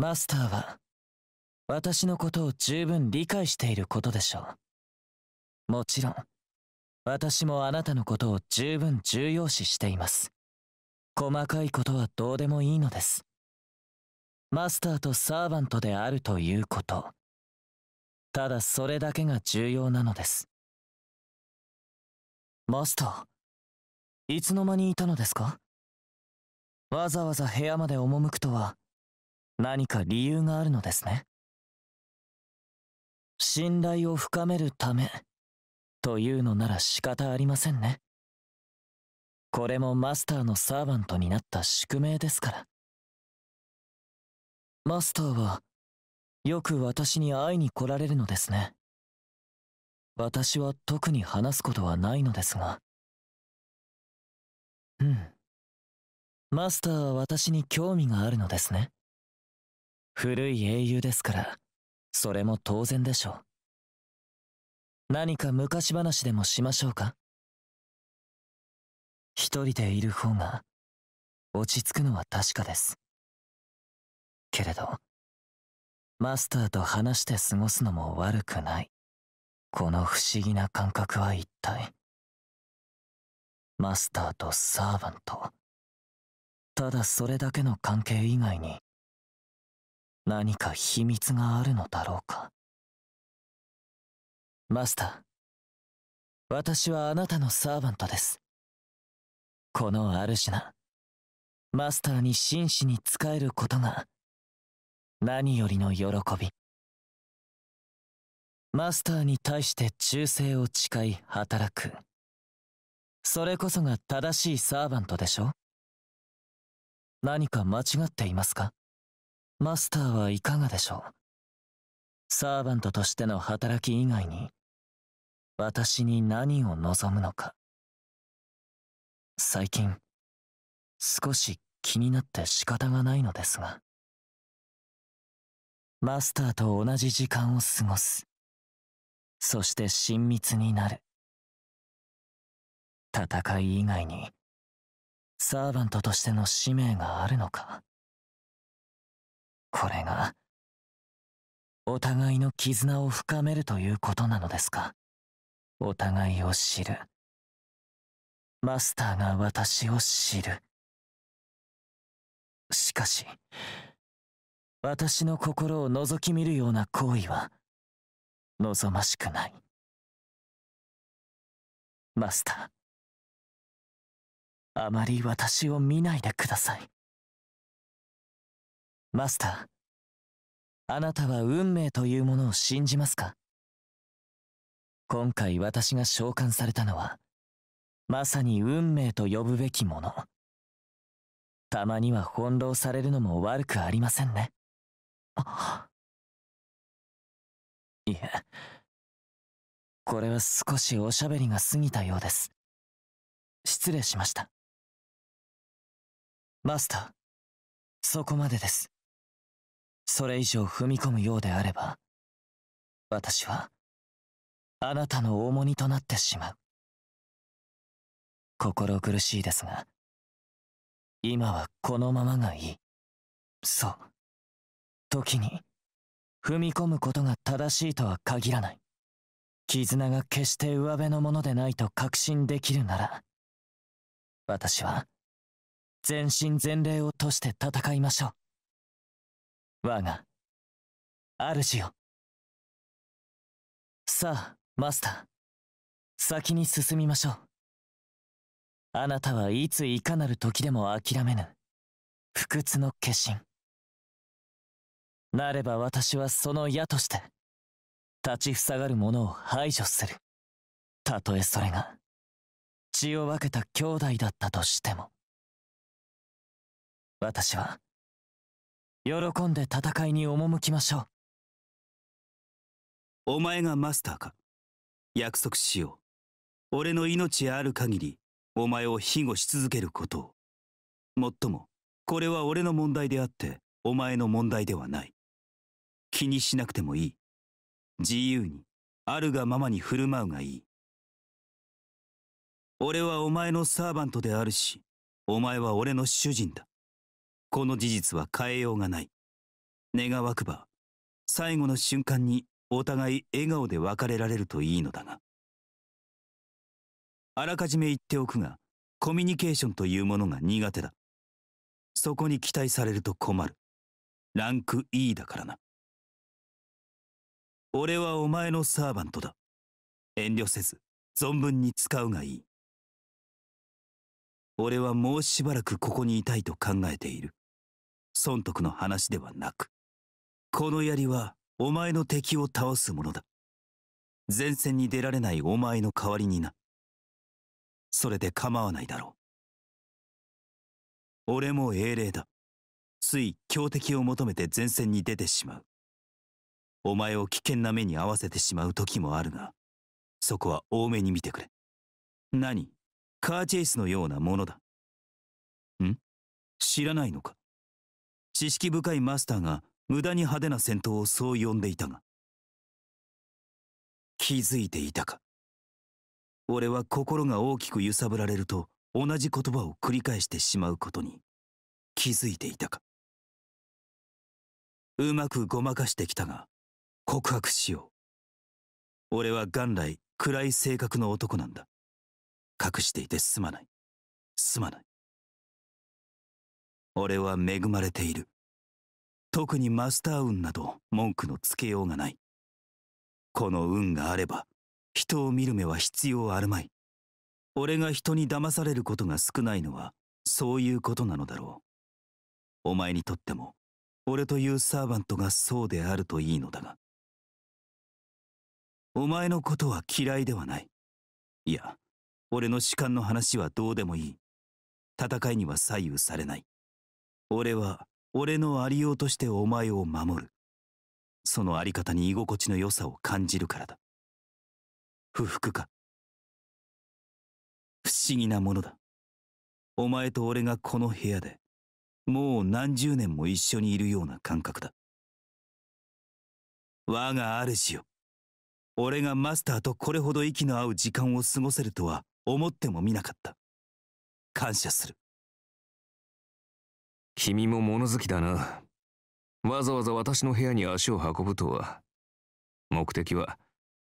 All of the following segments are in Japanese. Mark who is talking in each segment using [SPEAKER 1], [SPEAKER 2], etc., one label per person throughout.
[SPEAKER 1] マスターは、私のことを十分理解していることでしょう。もちろん、私もあなたのことを十分重要視しています。細かいことはどうでもいいのです。マスターとサーバントであるということ。ただそれだけが重要なのです。マスター、いつの間にいたのですかわざわざ部屋まで赴くとは、何か理由があるのですね信頼を深めるためというのなら仕方ありませんねこれもマスターのサーバントになった宿命ですからマスターはよく私に会いに来られるのですね私は特に話すことはないのですがうんマスターは私に興味があるのですね古い英雄ですから、それも当然でしょう。何か昔話でもしましょうか一人でいる方が、落ち着くのは確かです。けれど、マスターと話して過ごすのも悪くない。この不思議な感覚は一体。マスターとサーヴァント。ただそれだけの関係以外に、何か秘密があるのだろうかマスター私はあなたのサーバントですこの主なマスターに真摯に仕えることが何よりの喜びマスターに対して忠誠を誓い働くそれこそが正しいサーバントでしょ何か間違っていますかマスターはいかがでしょうサーバントとしての働き以外に、私に何を望むのか。最近、少し気になって仕方がないのですが。マスターと同じ時間を過ごす。そして親密になる。戦い以外に、サーバントとしての使命があるのか。これがお互いの絆を深めるということなのですかお互いを知るマスターが私を知るしかし私の心を覗き見るような行為は望ましくないマスターあまり私を見ないでくださいマスターあなたは運命というものを信じますか今回私が召喚されたのはまさに運命と呼ぶべきものたまには翻弄されるのも悪くありませんねいえこれは少しおしゃべりが過ぎたようです失礼しましたマスターそこまでですそれ以上踏み込むようであれば私はあなたの重荷となってしまう心苦しいですが今はこのままがいいそう時に踏み込むことが正しいとは限らない絆が決して上辺のものでないと確信できるなら私は全身全霊を賭して戦いましょう我が主よさあマスター先に進みましょうあなたはいついかなる時でも諦めぬ不屈の化身なれば私はその矢として立ちふさがる者を排除するたとえそれが血を分けた兄弟だったとしても私は喜んで戦いに赴きましょう
[SPEAKER 2] お前がマスターか約束しよう俺の命ある限りお前を庇護し続けることをもっともこれは俺の問題であってお前の問題ではない気にしなくてもいい自由にあるがままに振る舞うがいい俺はお前のサーバントであるしお前は俺の主人だこの事実は変えようがない。願わくば、最後の瞬間にお互い笑顔で別れられるといいのだが。あらかじめ言っておくが、コミュニケーションというものが苦手だ。そこに期待されると困る。ラ
[SPEAKER 1] ンク E だからな。俺はお前のサーバントだ。遠慮せず、存分に使うがいい。
[SPEAKER 2] 俺はもうしばらくここにいたいと考えている。孫徳の話ではなく、この槍はお前の敵を倒すものだ。前線に出られないお前の代わりにな。それで構わないだろう。俺も英霊だ。つい強敵を求めて前線に出てしまう。お前を危険な目に遭わせてしまう時もあるが、そこは多めに見てくれ。何カーチェイスのようなものだ。ん知らないのか知識深いマスターが無駄に派手な戦闘をそう呼んでいたが気づいていたか俺は心が大きく揺さぶられると同じ言
[SPEAKER 1] 葉を繰り返してしまうことに気づいていたかうまくごまかしてきたが告白しよう俺は元来暗い性格の男なんだ隠していてすまないすまない俺は恵まれている。特
[SPEAKER 2] にマスター運など
[SPEAKER 1] 文句のつけようがない。この運があれば、
[SPEAKER 2] 人を見る目は必要あるまい。俺が人に騙されることが少ないのは、そういうことなのだろう。お前にとっても、俺というサーバントがそうであるといいのだが。お前のことは嫌いではない。いや、俺の主観の話はどうでもいい。戦いには左右されない。俺は俺のありようとしてお
[SPEAKER 1] 前を守るそのあり方に居心地の良さを感じるからだ不服か不思議なものだ
[SPEAKER 2] お前と俺がこの部屋でもう何十年も一緒にいるような感覚だ我が主よ俺がマスターとこれほど息の合う時間を過ごせるとは思ってもみなかった感
[SPEAKER 1] 謝する君も物好きだな。わざわざ私の部屋に足を運ぶとは。目的は、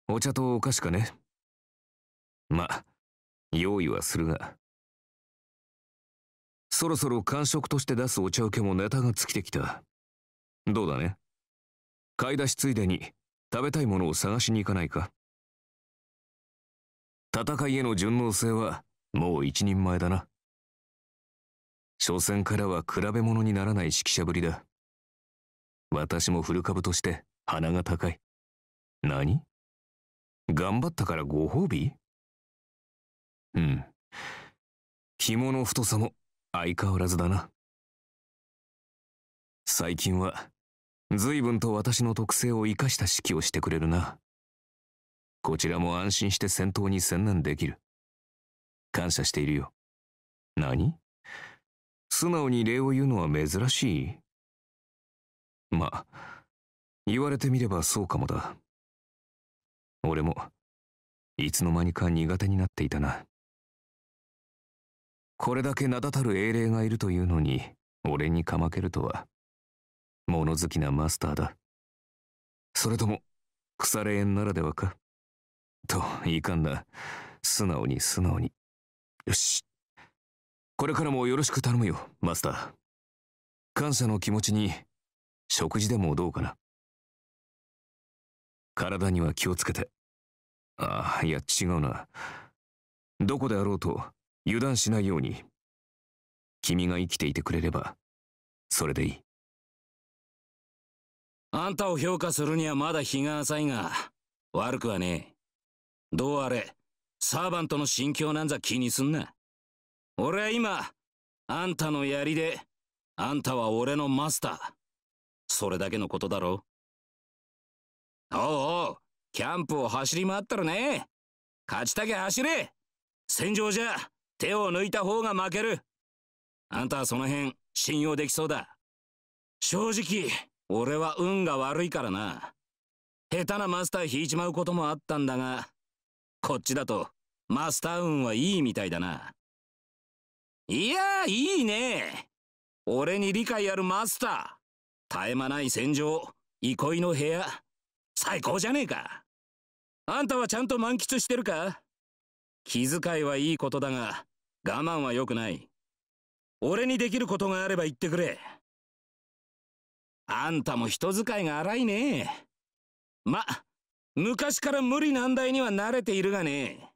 [SPEAKER 1] お茶とお菓子かね。ま、用意はするが。そろそろ完食として出すお茶受けもネタが尽きてきた。どうだね買い出しついでに食べたいものを探しに行かないか戦いへの順応性はもう一人前だな。所詮からは比べ物にならない指揮者ぶりだ。私も古株として鼻が高い。何頑張ったからご褒美うん。紐の太さも相変わらずだな。最近は、随分と私の特性を生かした指揮をしてくれるな。こちらも安心して戦闘に専念できる。感謝しているよ。何素直に礼を言うのは珍しいまあ言われてみればそうかもだ俺もいつの間にか苦手になっていたなこれ
[SPEAKER 3] だけ名だたる英霊がいるというのに俺にかまけるとは物好きなマスターだそれとも腐れ縁ならではか
[SPEAKER 1] といかんな素直に素直によしこれからもよろしく頼むよマスター感謝の気持ちに食事でもどうかな体には気をつけてああいや違うなどこであろうと油断しないように君が生きていてくれればそれでいい
[SPEAKER 4] あんたを評価するにはまだ日が浅いが悪くはねえどうあれサーバントの心境なんざ気にすんな俺は今、あんたの槍で、あんたは俺のマスター。それだけのことだろおうおう、キャンプを走り回ったらね。勝ちたけ走れ戦場じゃ、手を抜いた方が負ける。あんたはその辺、信用できそうだ。正直、俺は運が悪いからな。下手なマスター引いちまうこともあったんだが、こっちだと、マスター運はいいみたいだな。いやいいね。俺に理解あるマスター。絶え間ない戦場、憩いの部屋。最高じゃねえか。あんたはちゃんと満喫してるか気遣いはいいことだが、我慢は良くない。俺にできることがあれば言ってくれ。あんたも人使いが荒いね。ま、昔から無理難題には慣れているがね。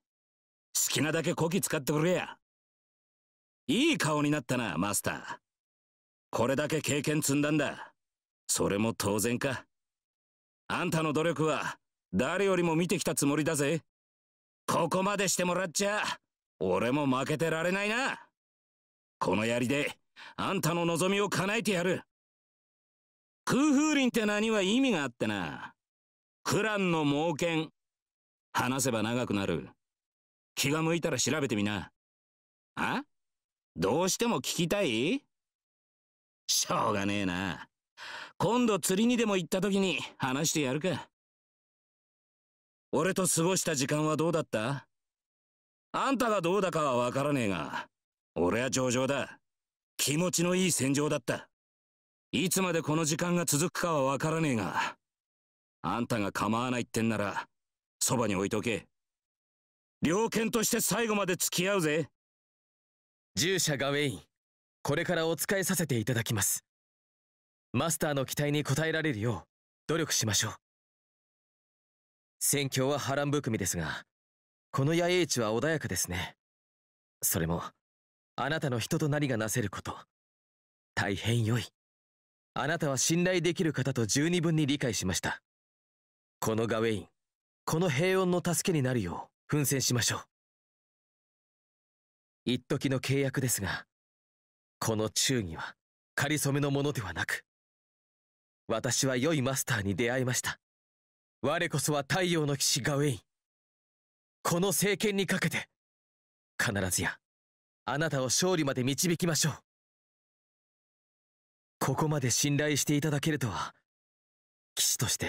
[SPEAKER 4] 好きなだけこき使ってくれや。いい顔になったなマスターこれだけ経験積んだんだそれも当然かあんたの努力は誰よりも見てきたつもりだぜここまでしてもらっちゃ俺も負けてられないなこの槍であんたの望みを叶えてやる空風林って名には意味があってなクランの冒険。話せば長くなる気が向いたら調べてみなあどうしても聞きたいしょうがねえな。今度釣りにでも行った時に話してやるか。俺と過ごした時間はどうだったあんたがどうだかはわからねえが、俺は上々だ。気持ちのいい戦場だった。いつまでこの時間が続くかはわからねえが、あんたが構わないってんなら、そばに置いとけ。猟犬として最後まで付き合うぜ。従
[SPEAKER 1] 者ガウェインこれからお仕えさせていただきますマスターの期待に応えられるよう努力しましょう戦況は波乱含みですがこの野営地は穏やかですねそれもあなたの人となりがなせること大変良いあなたは信頼できる方と十二分に理解しましたこのガウェインこの平穏の助けになるよう奮戦しましょう一時の契約ですがこの忠義は仮そめのものではなく私は良いマスターに出会いました我こそは太陽の騎士ガウェインこの政権にかけて必ずやあなたを勝利まで導きましょうここまで信頼していただけるとは騎士として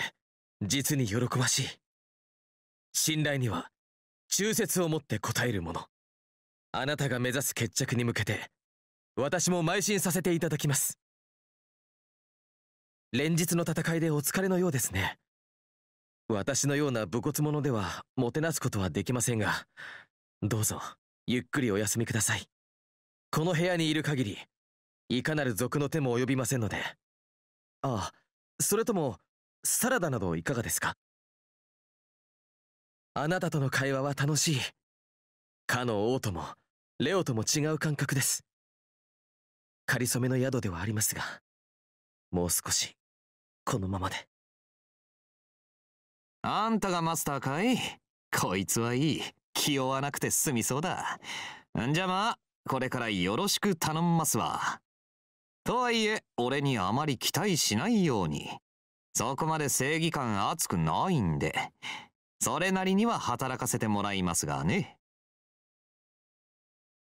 [SPEAKER 1] 実に喜ばしい信頼には忠説をもって応えるものあなたが目指す決着に向けて私も邁進させていただきます連
[SPEAKER 3] 日の戦いでお疲れのようですね私のような武骨者ではもてなすことはできませんがどうぞゆっくりお休みくださいこの部屋にいる限りいかなる賊の手も及びませんのでああ
[SPEAKER 1] それともサラダなどいかがですかあなたとの会話は楽しいかの王ともレオとも違う感覚です仮初めの宿ではありますがもう少し
[SPEAKER 5] このままであんたがマスターかいこいつはいい気負わなくて済みそうだんじゃまあこれからよろしく頼んますわとはいえ俺にあまり期待しないようにそこまで正義感熱くないんでそれなりには働かせてもらいますがね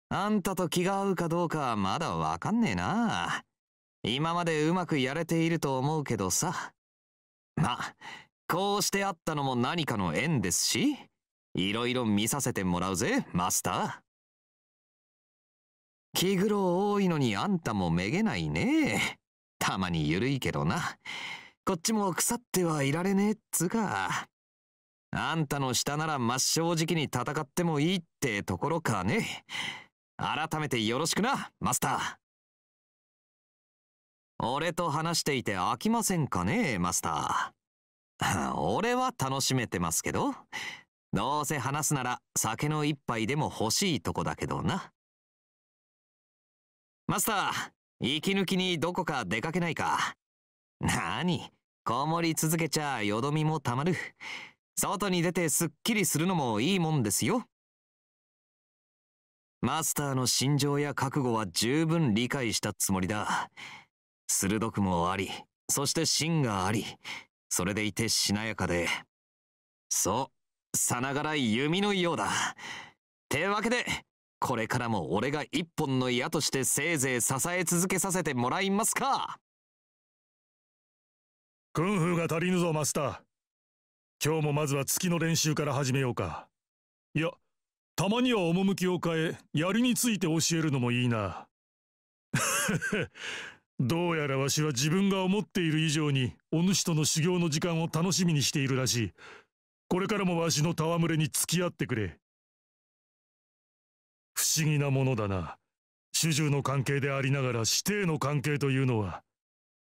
[SPEAKER 5] あんたと気が合うかどうかはまだわかんねえな。今までうまくやれていると思うけどさ。まあ、こうして会ったのも何かの縁ですし、いろいろ見させてもらうぜ、マスター。気苦労多いのにあんたもめげないね。たまにゆるいけどな。こっちも腐ってはいられねえっつか。あんたの下なら真っ正直に戦ってもいいってところかね。改めてよろしくなマスター俺と話していて飽きませんかねマスター 俺は楽しめてますけどどうせ話すなら酒の一杯でも欲しいとこだけどなマスター息抜きにどこか出かけないかなにこもり続けちゃよどみもたまる外に出てすっきりするのもいいもんですよマスターの心情や覚悟は十分理解したつもりだ。鋭くもあり、そして芯があり、それでいてしなやかで。そう、さながら弓のようだ。てわけで、これからも俺が一本の矢としてせいぜい支え続けさせてもらいますか。
[SPEAKER 6] ク夫が足りぬぞ、マスター。今日もまずは月の練習から始めようか。いや、たまには趣を変え槍について教えるのもいいな どうやらわしは自分が思っている以上にお主との修行の時間を楽しみにしているらしいこれからもわしの戯れに付き合ってくれ不思議なものだな主従の関係でありながら師弟の関係というのは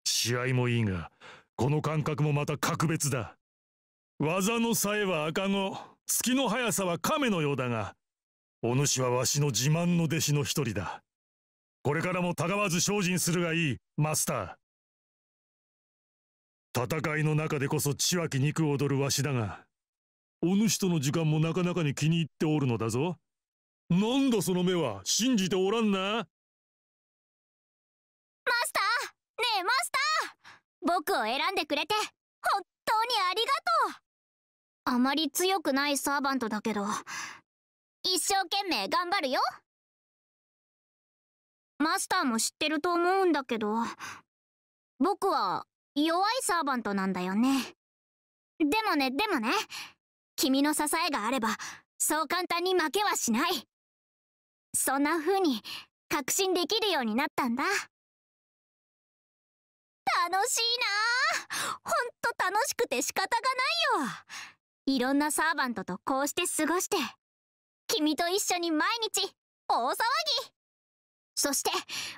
[SPEAKER 6] 試合もいいがこの感覚もまた格別だ技のさえは赤子月の速さは亀のようだがお主はわしの自慢の弟子の一人だこれからもたがわず精進するがいいマスター戦いの中でこそ血はき肉踊るわしだがお主との時間もなかなかに気に入っておるのだぞなんだその目は信じておらんなマ
[SPEAKER 7] スターねえマスター僕を選んでくれて本当にありがとうあまり強くないサーバントだけど、一生懸命頑張るよマスターも知ってると思うんだけど、僕は弱いサーバントなんだよね。でもね、でもね、君の支えがあれば、そう簡単に負けはしない。そんな風に確信できるようになったんだ。楽しいなほんと楽しくて仕方がないよいろんなサーヴァントとこうして過ごして君と一緒に毎日大騒ぎそして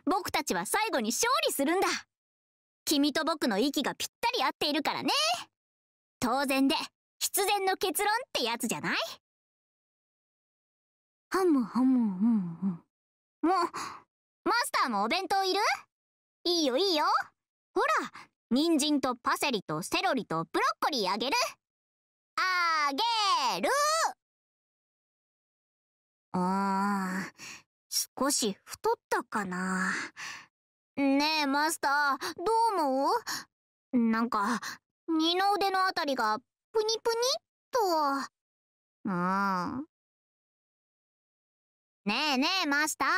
[SPEAKER 7] 僕たちは最後に勝利するんだ君と僕の息がぴったり合っているからね当然で必然の結論ってやつじゃないはむはむはむはむもマスターもお弁当いるいいよいいよほら人参とパセリとセロリとブロッコリーあげるあげるあー、少し太ったかな。ねえ、マスター、どう思うなんか、二の腕のあたりが、ぷにぷにっと。うん。ねえねえ、マスター。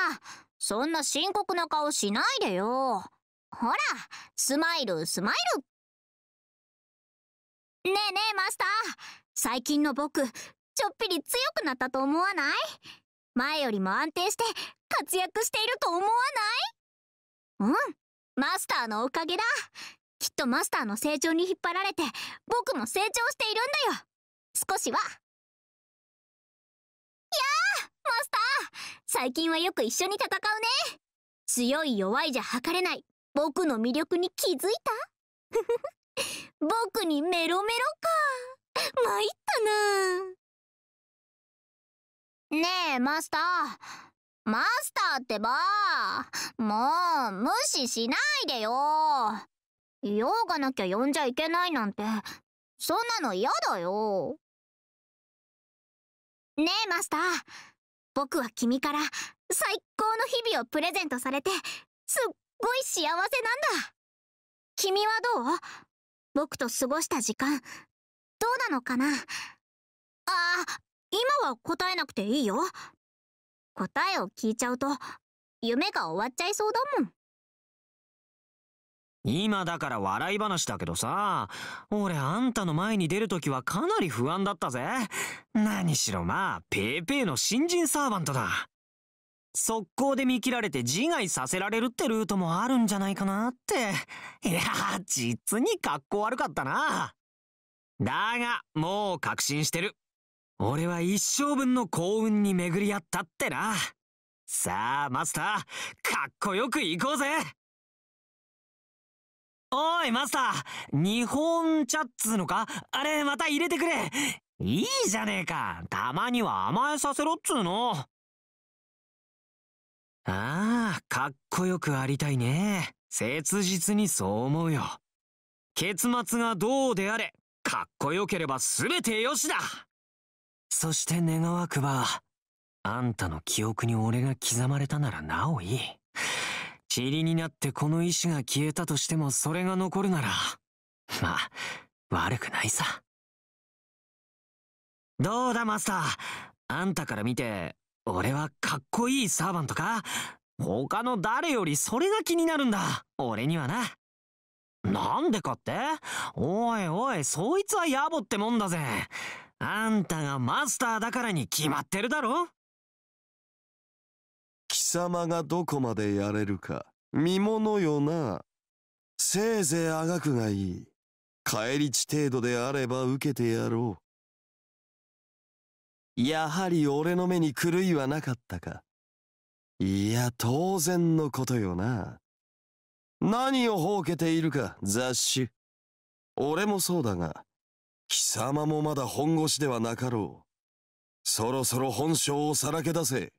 [SPEAKER 7] そんな深刻な顔しないでよ。ほら、スマイル、スマイル。ねえねえ、マスター。最近の僕ちょっぴり強くなったと思わない前よりも安定して活躍していると思わないうんマスターのおかげだきっとマスターの成長に引っ張られて僕も成長しているんだよ少しはやあマスター最近はよく一緒に戦うね強い弱いじゃ測れない僕の魅力に気づいた 僕にメロメロか。参ったなねえ、マスター。マスターってば、もう、無視しないでよ。用がなきゃ呼んじゃいけないなんて、そんなの嫌だよ。ねえ、マスター。僕は君から最高の日々をプレゼントされて、すっごい幸せなんだ。君はどう僕と過ごした時間、どうなのかなあ今は答えなくていいよ答えを聞いちゃうと夢が終わっちゃいそうだもん
[SPEAKER 8] 今だから笑い話だけどさ俺あんたの前に出るときはかなり不安だったぜ何しろまあペーペーの新人サーバントだ速攻で見切られて自害させられるってルートもあるんじゃないかなっていや実に格好悪かったなだが、もう確信してる。俺は一生分の幸運に巡り合ったってな。さあ、マスター、かっこよく行こうぜおい、マスター日本茶っつうのかあれ、また入れてくれいいじゃねえかたまには甘えさせろっつうのああ、かっこよくありたいね。切実にそう思うよ。結末がどうであれ、かっこよければ全てよしだそして願わくばあんたの記憶に俺が刻まれたならなおいい塵になってこの石が消えたとしてもそれが残るならまあ悪くないさどうだマスターあんたから見て俺はかっこいいサーバントか他の誰よりそれが気になるんだ俺にはななんでかっておいおい、そいつは野暮ってもんだぜ。あんたがマスターだからに決まってるだろ
[SPEAKER 9] 貴様がどこまでやれるか、見ものよな。せいぜいあがくがいい。返り地程度であれば受けてやろう。やはり俺の目に狂いはなかったか。いや、当然のことよな。何をほうけているか、雑誌。俺もそうだが、貴様もまだ本腰ではなかろう。そろそろ本性をさらけ出せ。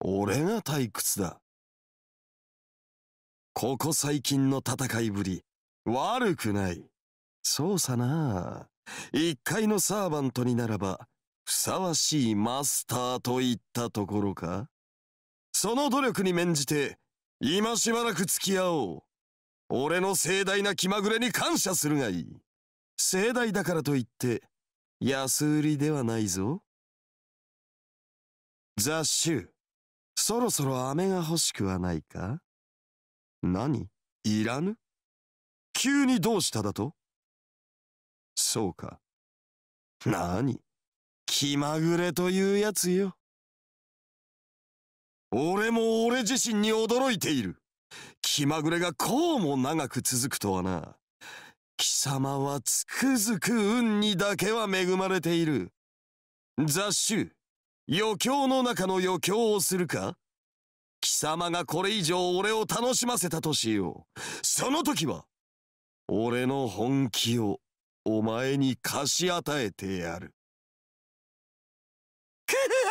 [SPEAKER 9] 俺が退屈だ。ここ最近の戦いぶり、悪くない。そうさな。一階のサーバントにならば、ふさわしいマスターといったところか。その努力に免じて、今しばらく付き合おう。俺の盛大な気まぐれに感謝するがいい。盛大だからといって、安売りではないぞ。雑誌、そろそろ飴が欲しくはないか何いらぬ急にどうしただと
[SPEAKER 1] そうか。何気まぐれ
[SPEAKER 9] というやつよ。俺も俺自身に驚いている。気まぐれがこうも長く続くとはな。貴様はつくづく運にだけは恵まれている。雑種、余興の中の余興をするか貴様がこれ以上俺を楽しませたとしよう。その時は、俺の本気をお前に貸し与えてやる。くふ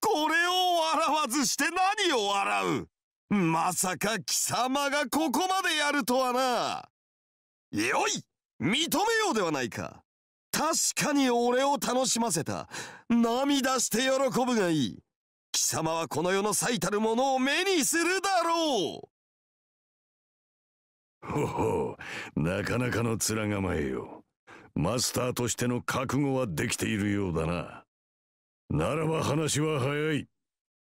[SPEAKER 9] これを笑わずして何を笑うまさか貴様がここまでやるとはな。よい認めようではないか。確かに俺を楽しませた。涙して喜ぶがいい。貴様はこの世の最たるものを目にするだろ
[SPEAKER 6] うほほう、なかなかの面構えよ。マスターとしての覚悟はできているようだな。ならば話は早い。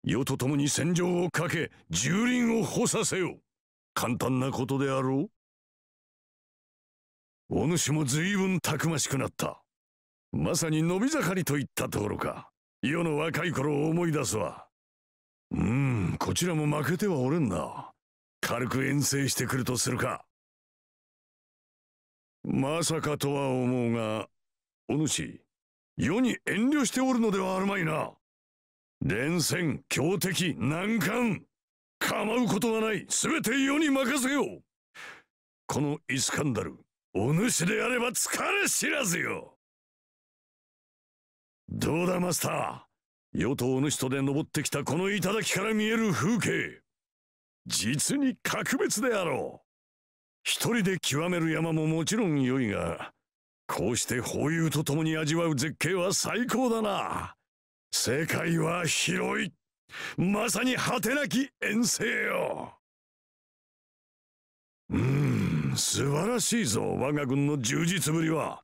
[SPEAKER 6] 世と共に戦場をかけ、蹂躙を補佐せよ。簡単なことであろう。お主も随分たくましくなった。まさに伸び盛りといったところか。世の若い頃を思い出すわ。うーん、こちらも負けてはおれんな。軽く遠征してくるとするか。まさかとは思うが、お主、世に遠慮しておるのではあるまいな。連戦、強敵、難関。構うことはない。すべて世に任せよ。う。このイスカンダル、お主であれば疲れ知らずよ。どうだマスター。与党主とで登ってきたこの頂から見える風景。実に格別であろう。一人で極める山ももちろん良いが、こうして法友と共に味わう絶景は最高だな世界は広いまさに果てなき遠征ようん素晴らしいぞ我が軍の充実ぶりは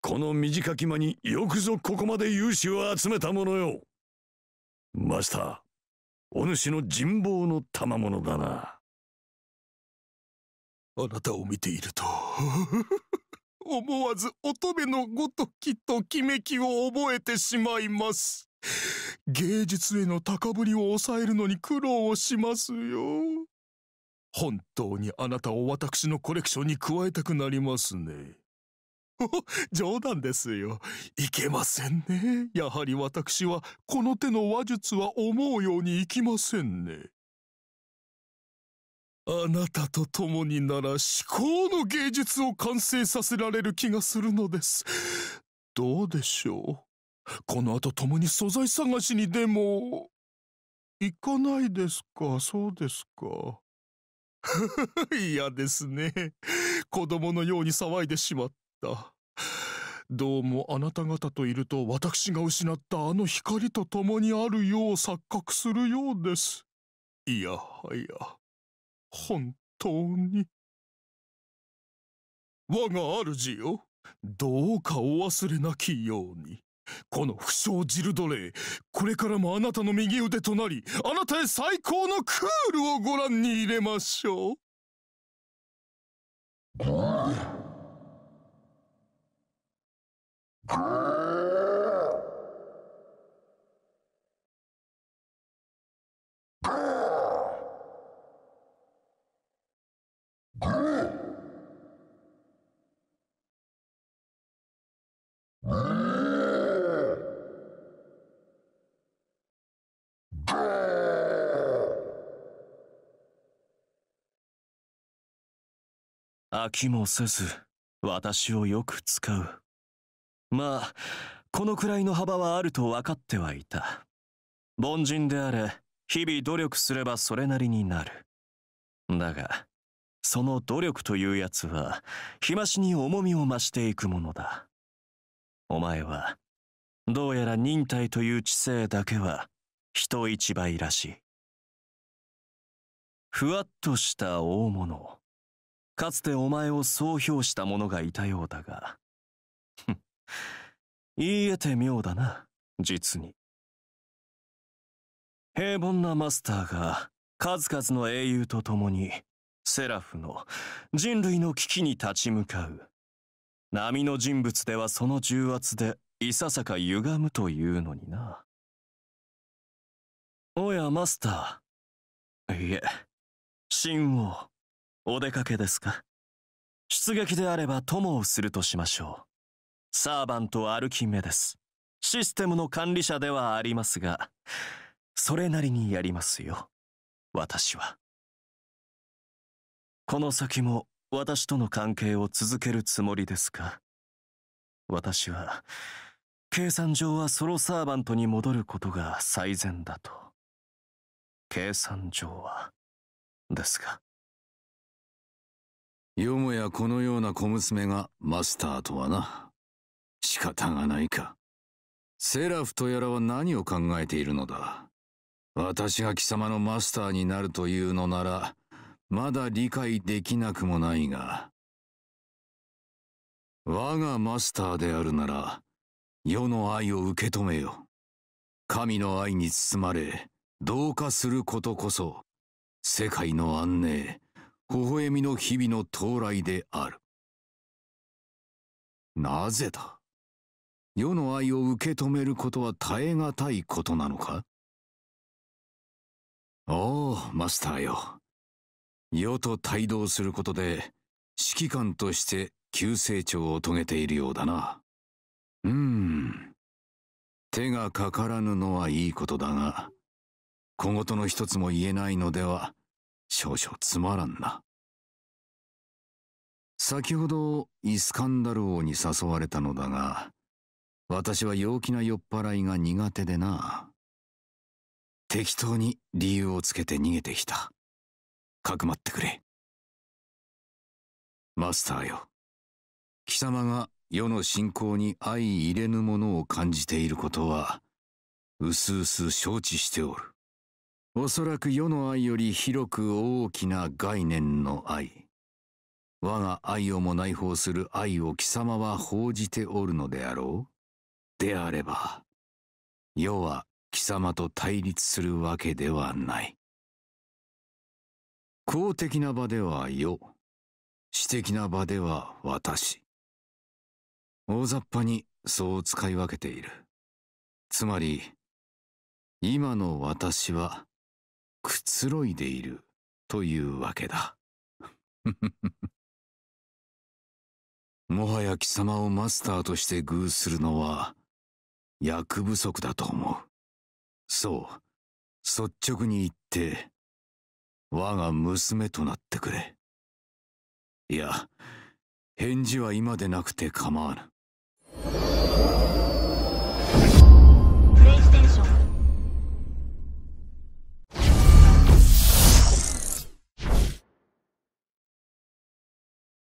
[SPEAKER 6] この短き間によくぞここまで勇士を集めたものよマスターお主の人望の賜物だなあなた
[SPEAKER 10] を見ていると思わず乙女のごときときめきを覚えてしまいます。芸術への高ぶりを抑えるのに苦労をしますよ。本当にあなたを私のコレクションに加えたくなりますね。冗談ですよ。いけませんね。やはり私はこの手の話術は思うようにいきませんね。あなたと共になら思考の芸術を完成させられる気がするのです。どうでしょうこの後共に素材探しにでも、行かないですかそうですか。嫌ですね。子供のように騒いでしまった。どうもあなた方といると私が失ったあの光と共にあるよう錯覚するようです。いやはや。本当に。我が主よ、どうかお忘れなきように。この不詳ジルドレー、これからもあなたの右腕となり、あなたへ最高のクールをご覧に入れましょう。
[SPEAKER 3] 飽きもせず私をよく使うまあこのくらいの幅はあると分かってはいた凡人であれ日々努力すればそれなりになるだがその努力というやつは、日増しに重みを増していくものだ。お前は、どうやら忍耐という知性だけは、人一倍らしい。ふわっとした大物。かつてお前を総評した者がいたようだが。言い得て妙だな、実に。平凡なマスターが、数々の英雄と共に、セラフの人類の危機に立ち向かう。波の人物ではその重圧でいささか歪むというのにな。おや、マスター。いえ、新王、お出かけですか出撃であれば友をするとしましょう。サーバント・アルキメです。システムの管理者ではありますが、それなりにやりますよ。私は。この先も私との関係を続けるつもりですか私は、計算上はソロサーバントに戻ることが最善だと。
[SPEAKER 1] 計算上は、ですが。よ
[SPEAKER 11] もやこのような小娘がマスターとはな。仕方がないか。セラフとやらは何を考えているのだ。私が貴様のマスターになるというのなら、まだ理解できなくもないが、我がマスターであるなら、世の愛を受け止めよ。神の愛に包まれ、同化することこそ、世界の安寧、微笑みの日々の到来
[SPEAKER 1] である。なぜだ世の愛を受け止めることは耐え難いことなのか
[SPEAKER 11] ああ、マスターよ。世と帯同することで指揮官として急成長を遂げているようだな。
[SPEAKER 1] うーん。
[SPEAKER 11] 手がかからぬのはいいことだが、小言の一つも言えないのでは、少々つまらんな。先ほどイスカンダル王に誘われたのだが、私は陽気な酔っ払いが苦手でな。適当に理
[SPEAKER 1] 由をつけて逃げてきた。かくまってくれマスターよ貴様が世の信仰に相入れぬも
[SPEAKER 11] のを感じていることは薄々承知しておるおそらく世の愛より広く大きな概念の愛我が愛をも内包する愛を貴様は報じておるのであろ
[SPEAKER 1] うであれば世は貴様と対立するわけではない公的な場では世、私的な場では私。大雑把にそう使い分けている。つまり、今の私はくつろいでいるというわけだ。
[SPEAKER 11] もはや貴様をマスターとして偶するのは
[SPEAKER 1] 役不足だと思う。そう、率直に言って、我が娘となってくれ。い
[SPEAKER 11] や、返事は今でなくて構わぬ。